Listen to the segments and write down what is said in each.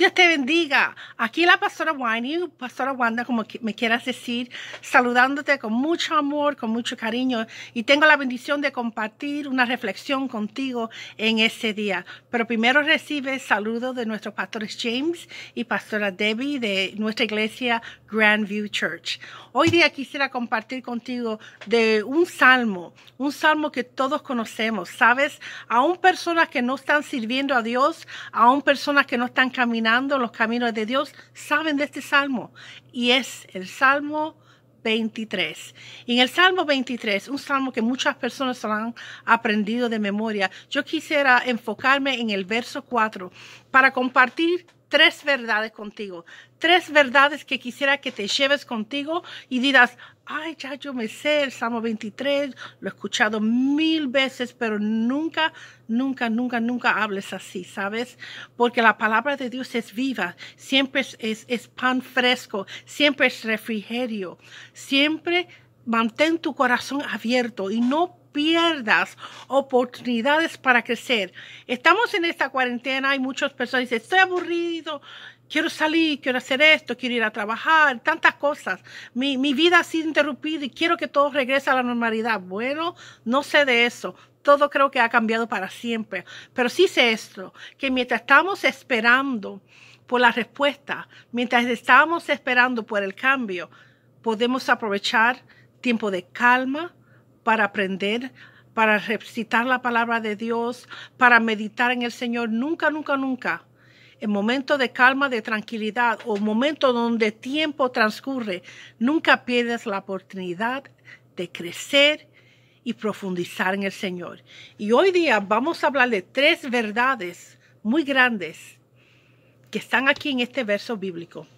Dios te bendiga. Aquí la pastora Winey, pastora Wanda, como me quieras decir, saludándote con mucho amor, con mucho cariño. Y tengo la bendición de compartir una reflexión contigo en ese día. Pero primero recibe saludos de nuestros pastores James y pastora Debbie de nuestra iglesia Grandview Church. Hoy día quisiera compartir contigo de un salmo, un salmo que todos conocemos, ¿sabes? Aún personas que no están sirviendo a Dios, aún personas que no están caminando los caminos de Dios saben de este salmo y es el salmo 23. en el Salmo 23, un salmo que muchas personas han aprendido de memoria, yo quisiera enfocarme en el verso 4 para compartir tres verdades contigo, tres verdades que quisiera que te lleves contigo y digas, ay, ya yo me sé el Salmo 23, lo he escuchado mil veces, pero nunca, nunca, nunca, nunca hables así, ¿sabes? Porque la palabra de Dios es viva, siempre es, es, es pan fresco, siempre es refrigerio, siempre mantén tu corazón abierto y no pierdas oportunidades para crecer. Estamos en esta cuarentena, hay muchas personas dicen, estoy aburrido, quiero salir, quiero hacer esto, quiero ir a trabajar, tantas cosas. Mi, mi vida ha sido interrumpida y quiero que todo regrese a la normalidad. Bueno, no sé de eso. Todo creo que ha cambiado para siempre. Pero sí sé esto, que mientras estamos esperando por la respuesta, mientras estamos esperando por el cambio, podemos aprovechar tiempo de calma, para aprender, para recitar la palabra de Dios, para meditar en el Señor. Nunca, nunca, nunca. En momentos de calma, de tranquilidad o momento donde tiempo transcurre, nunca pierdes la oportunidad de crecer y profundizar en el Señor. Y hoy día vamos a hablar de tres verdades muy grandes que están aquí en este verso bíblico.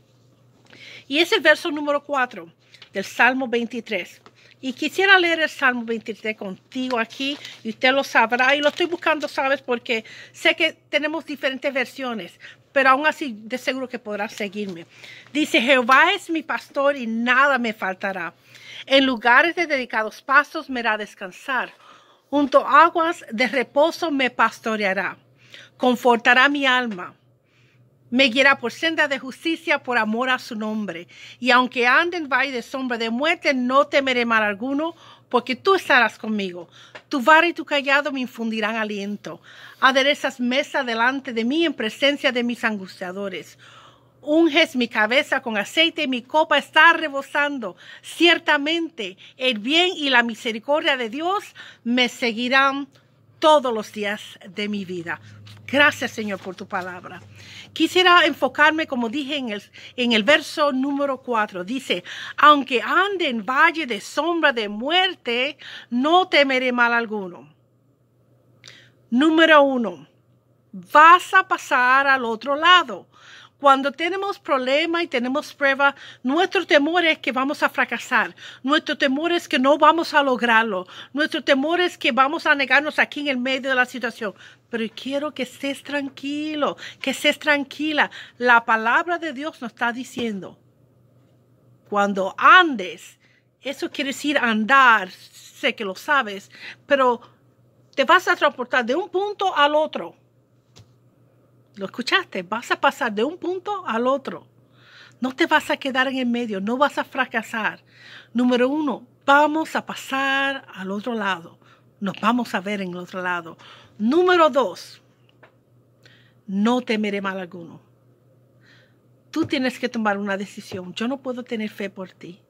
Y es el verso número 4 del Salmo 23. Y quisiera leer el Salmo 23 contigo aquí y usted lo sabrá. Y lo estoy buscando, ¿sabes? Porque sé que tenemos diferentes versiones, pero aún así de seguro que podrás seguirme. Dice, Jehová es mi pastor y nada me faltará. En lugares de dedicados pastos me hará descansar. Junto a aguas de reposo me pastoreará. Confortará mi alma me guiará por senda de justicia por amor a su nombre. Y aunque ande en valle de sombra de muerte, no temeré mal alguno, porque tú estarás conmigo. Tu vara y tu callado me infundirán aliento. Aderezas mesa delante de mí en presencia de mis angustiadores. Unges mi cabeza con aceite y mi copa está rebosando. Ciertamente el bien y la misericordia de Dios me seguirán todos los días de mi vida. Gracias, Señor, por tu palabra. Quisiera enfocarme, como dije en el, en el verso número 4. Dice, aunque ande en valle de sombra de muerte, no temeré mal alguno. Número uno, vas a pasar al otro lado. Cuando tenemos problema y tenemos prueba, nuestro temor es que vamos a fracasar, nuestro temor es que no vamos a lograrlo, nuestro temor es que vamos a negarnos aquí en el medio de la situación. Pero quiero que estés tranquilo, que estés tranquila. La palabra de Dios nos está diciendo, cuando andes, eso quiere decir andar, sé que lo sabes, pero te vas a transportar de un punto al otro ¿Lo escuchaste? Vas a pasar de un punto al otro. No te vas a quedar en el medio, no vas a fracasar. Número uno, vamos a pasar al otro lado. Nos vamos a ver en el otro lado. Número dos, no temeré mal alguno. Tú tienes que tomar una decisión. Yo no puedo tener fe por ti.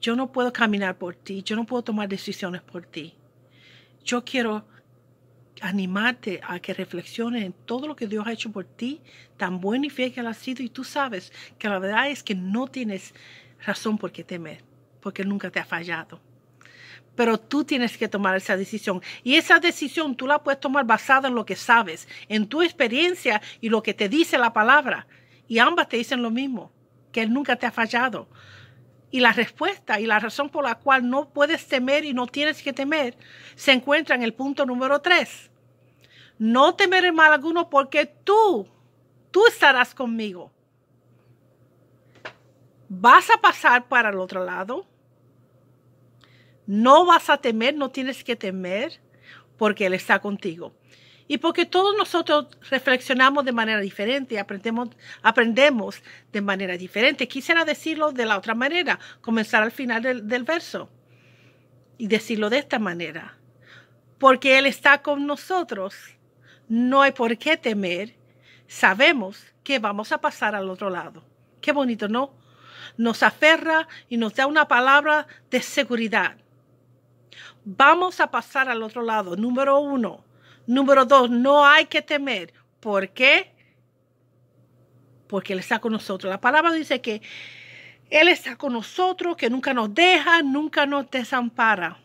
Yo no puedo caminar por ti. Yo no puedo tomar decisiones por ti. Yo quiero animarte a que reflexiones en todo lo que Dios ha hecho por ti, tan bueno y fiel que Él ha sido, y tú sabes que la verdad es que no tienes razón por qué temer, porque Él nunca te ha fallado. Pero tú tienes que tomar esa decisión. Y esa decisión tú la puedes tomar basada en lo que sabes, en tu experiencia y lo que te dice la palabra. Y ambas te dicen lo mismo, que Él nunca te ha fallado. Y la respuesta y la razón por la cual no puedes temer y no tienes que temer se encuentra en el punto número tres. No temeré mal alguno porque tú, tú estarás conmigo. Vas a pasar para el otro lado. No vas a temer, no tienes que temer porque Él está contigo. Y porque todos nosotros reflexionamos de manera diferente, aprendemos, aprendemos de manera diferente. Quisiera decirlo de la otra manera, comenzar al final del, del verso y decirlo de esta manera. Porque Él está con nosotros no hay por qué temer. Sabemos que vamos a pasar al otro lado. Qué bonito, ¿no? Nos aferra y nos da una palabra de seguridad. Vamos a pasar al otro lado, número uno. Número dos, no hay que temer. ¿Por qué? Porque Él está con nosotros. La palabra dice que Él está con nosotros, que nunca nos deja, nunca nos desampara.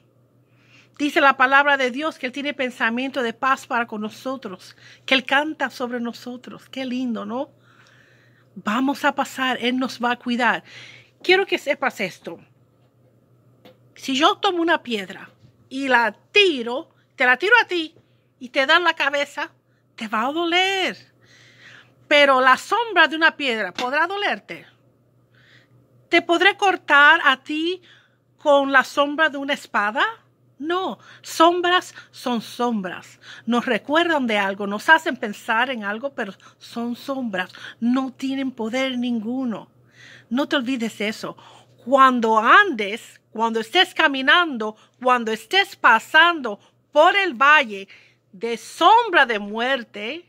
Dice la palabra de Dios que Él tiene pensamiento de paz para con nosotros, que Él canta sobre nosotros. Qué lindo, ¿no? Vamos a pasar, Él nos va a cuidar. Quiero que sepas esto. Si yo tomo una piedra y la tiro, te la tiro a ti y te dan la cabeza, te va a doler. Pero la sombra de una piedra podrá dolerte. Te podré cortar a ti con la sombra de una espada. No, sombras son sombras. Nos recuerdan de algo, nos hacen pensar en algo, pero son sombras. No tienen poder ninguno. No te olvides eso. Cuando andes, cuando estés caminando, cuando estés pasando por el valle de sombra de muerte,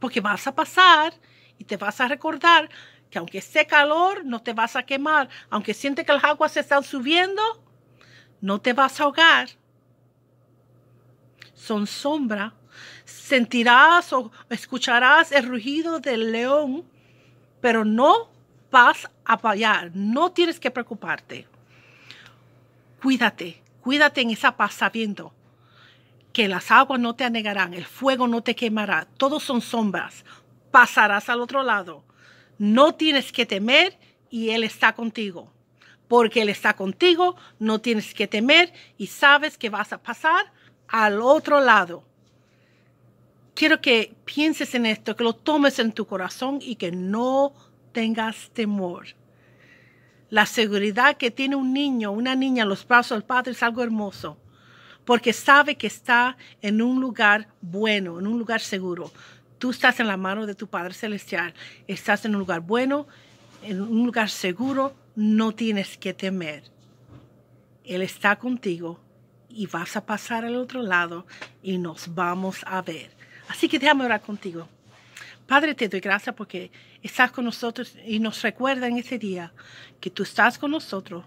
porque vas a pasar y te vas a recordar que aunque esté calor, no te vas a quemar. Aunque siente que las aguas se están subiendo, no te vas a ahogar. Son sombras. Sentirás o escucharás el rugido del león, pero no vas a fallar. No tienes que preocuparte. Cuídate, cuídate en esa paz sabiendo que las aguas no te anegarán, el fuego no te quemará, todos son sombras. Pasarás al otro lado. No tienes que temer y Él está contigo porque Él está contigo, no tienes que temer y sabes que vas a pasar al otro lado. Quiero que pienses en esto, que lo tomes en tu corazón y que no tengas temor. La seguridad que tiene un niño, una niña en los brazos del Padre es algo hermoso, porque sabe que está en un lugar bueno, en un lugar seguro. Tú estás en la mano de tu Padre Celestial, estás en un lugar bueno, en un lugar seguro, no tienes que temer. Él está contigo y vas a pasar al otro lado y nos vamos a ver. Así que déjame orar contigo. Padre, te doy gracias porque estás con nosotros y nos recuerda en ese día que tú estás con nosotros.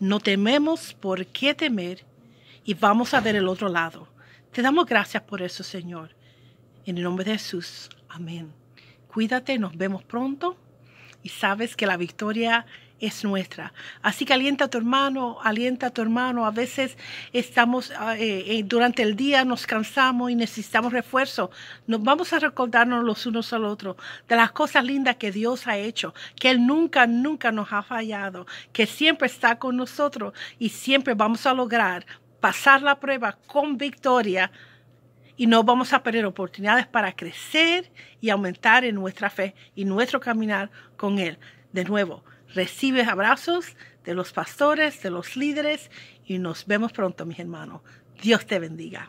No tememos por qué temer y vamos a ver el otro lado. Te damos gracias por eso, Señor. En el nombre de Jesús. Amén. Cuídate, nos vemos pronto y sabes que la victoria es nuestra. Así que alienta a tu hermano, alienta a tu hermano. A veces estamos ah, eh, eh, durante el día, nos cansamos y necesitamos refuerzo. Nos vamos a recordarnos los unos al otro de las cosas lindas que Dios ha hecho, que Él nunca, nunca nos ha fallado, que siempre está con nosotros y siempre vamos a lograr pasar la prueba con victoria y no vamos a perder oportunidades para crecer y aumentar en nuestra fe y nuestro caminar con Él. De nuevo, Recibes abrazos de los pastores, de los líderes y nos vemos pronto, mis hermanos. Dios te bendiga.